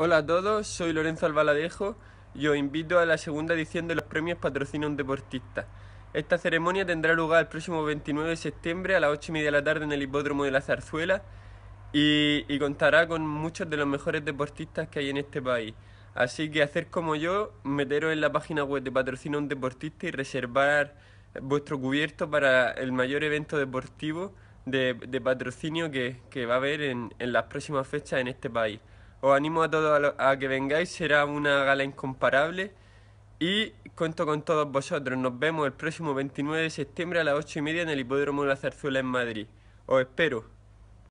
Hola a todos, soy Lorenzo Albaladejo y os invito a la segunda edición de los premios Patrocina un Deportista. Esta ceremonia tendrá lugar el próximo 29 de septiembre a las 8 y media de la tarde en el Hipódromo de la Zarzuela y, contará con muchos de los mejores deportistas que hay en este país. Así que hacer como yo, meteros en la página web de Patrocina un Deportista y reservar vuestro cubierto para el mayor evento deportivo de, patrocinio que, va a haber en las próximas fechas en este país. Os animo a todos a, que vengáis, será una gala incomparable. Y cuento con todos vosotros. Nos vemos el próximo 29 de septiembre a las 8 y media en el Hipódromo de la Zarzuela en Madrid. Os espero.